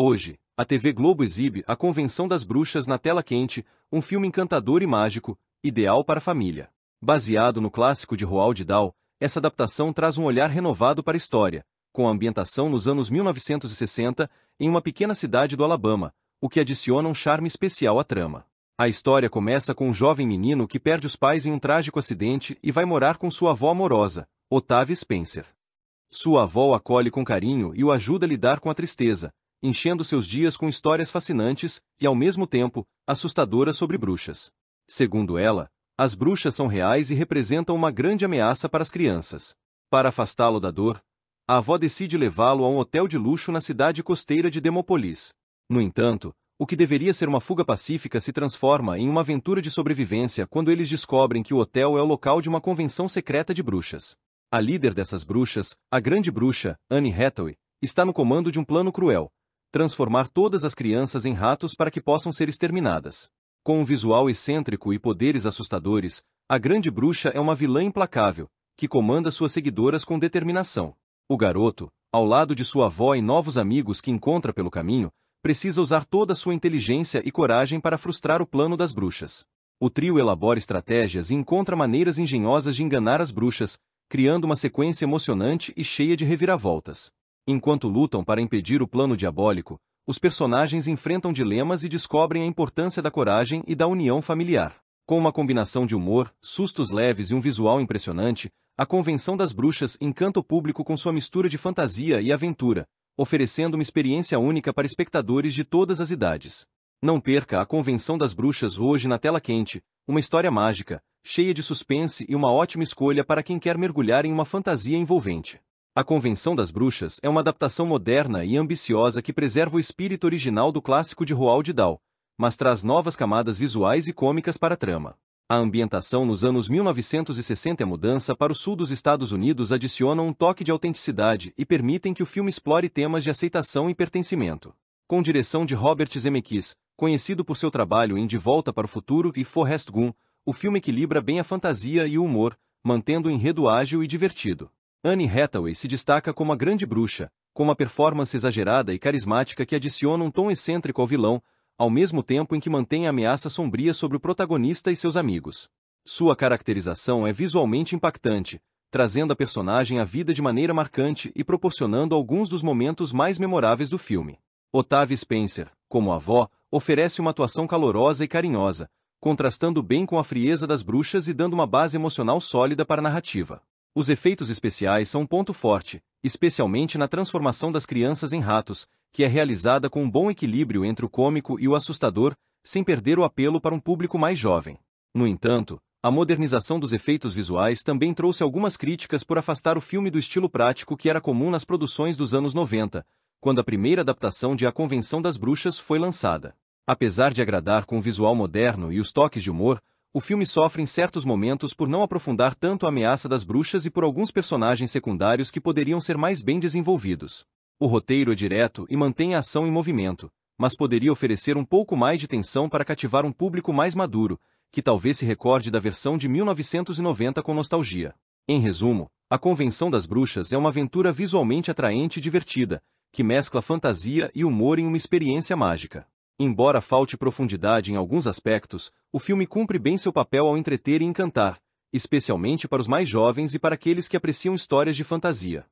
Hoje, a TV Globo exibe A Convenção das Bruxas na tela quente, um filme encantador e mágico, ideal para a família. Baseado no clássico de Roald Dahl, essa adaptação traz um olhar renovado para a história, com a ambientação nos anos 1960, em uma pequena cidade do Alabama, o que adiciona um charme especial à trama. A história começa com um jovem menino que perde os pais em um trágico acidente e vai morar com sua avó amorosa, Otávia Spencer. Sua avó o acolhe com carinho e o ajuda a lidar com a tristeza, enchendo seus dias com histórias fascinantes e, ao mesmo tempo, assustadoras sobre bruxas. Segundo ela, as bruxas são reais e representam uma grande ameaça para as crianças. Para afastá-lo da dor, a avó decide levá-lo a um hotel de luxo na cidade costeira de Demopolis. No entanto, o que deveria ser uma fuga pacífica se transforma em uma aventura de sobrevivência quando eles descobrem que o hotel é o local de uma convenção secreta de bruxas. A líder dessas bruxas, a grande bruxa, Anne Hathaway, está no comando de um plano cruel, transformar todas as crianças em ratos para que possam ser exterminadas. Com um visual excêntrico e poderes assustadores, a grande bruxa é uma vilã implacável, que comanda suas seguidoras com determinação. O garoto, ao lado de sua avó e novos amigos que encontra pelo caminho, precisa usar toda sua inteligência e coragem para frustrar o plano das bruxas. O trio elabora estratégias e encontra maneiras engenhosas de enganar as bruxas, criando uma sequência emocionante e cheia de reviravoltas. Enquanto lutam para impedir o plano diabólico, os personagens enfrentam dilemas e descobrem a importância da coragem e da união familiar. Com uma combinação de humor, sustos leves e um visual impressionante, a Convenção das Bruxas encanta o público com sua mistura de fantasia e aventura, oferecendo uma experiência única para espectadores de todas as idades. Não perca a Convenção das Bruxas hoje na tela quente, uma história mágica, cheia de suspense e uma ótima escolha para quem quer mergulhar em uma fantasia envolvente. A Convenção das Bruxas é uma adaptação moderna e ambiciosa que preserva o espírito original do clássico de Roald Dahl, mas traz novas camadas visuais e cômicas para a trama. A ambientação nos anos 1960 e a mudança para o sul dos Estados Unidos adicionam um toque de autenticidade e permitem que o filme explore temas de aceitação e pertencimento. Com direção de Robert Zemeckis, conhecido por seu trabalho em De Volta para o Futuro e Forrest Gump, o filme equilibra bem a fantasia e o humor, mantendo o enredo ágil e divertido. Anne Hathaway se destaca como a grande bruxa, com uma performance exagerada e carismática que adiciona um tom excêntrico ao vilão, ao mesmo tempo em que mantém a ameaça sombria sobre o protagonista e seus amigos. Sua caracterização é visualmente impactante, trazendo a personagem à vida de maneira marcante e proporcionando alguns dos momentos mais memoráveis do filme. Otávia Spencer, como avó, oferece uma atuação calorosa e carinhosa, contrastando bem com a frieza das bruxas e dando uma base emocional sólida para a narrativa. Os efeitos especiais são um ponto forte, especialmente na transformação das crianças em ratos, que é realizada com um bom equilíbrio entre o cômico e o assustador, sem perder o apelo para um público mais jovem. No entanto, a modernização dos efeitos visuais também trouxe algumas críticas por afastar o filme do estilo prático que era comum nas produções dos anos 90, quando a primeira adaptação de A Convenção das Bruxas foi lançada. Apesar de agradar com o visual moderno e os toques de humor, o filme sofre em certos momentos por não aprofundar tanto a ameaça das bruxas e por alguns personagens secundários que poderiam ser mais bem desenvolvidos. O roteiro é direto e mantém a ação em movimento, mas poderia oferecer um pouco mais de tensão para cativar um público mais maduro, que talvez se recorde da versão de 1990 com nostalgia. Em resumo, A Convenção das Bruxas é uma aventura visualmente atraente e divertida, que mescla fantasia e humor em uma experiência mágica. Embora falte profundidade em alguns aspectos, o filme cumpre bem seu papel ao entreter e encantar, especialmente para os mais jovens e para aqueles que apreciam histórias de fantasia.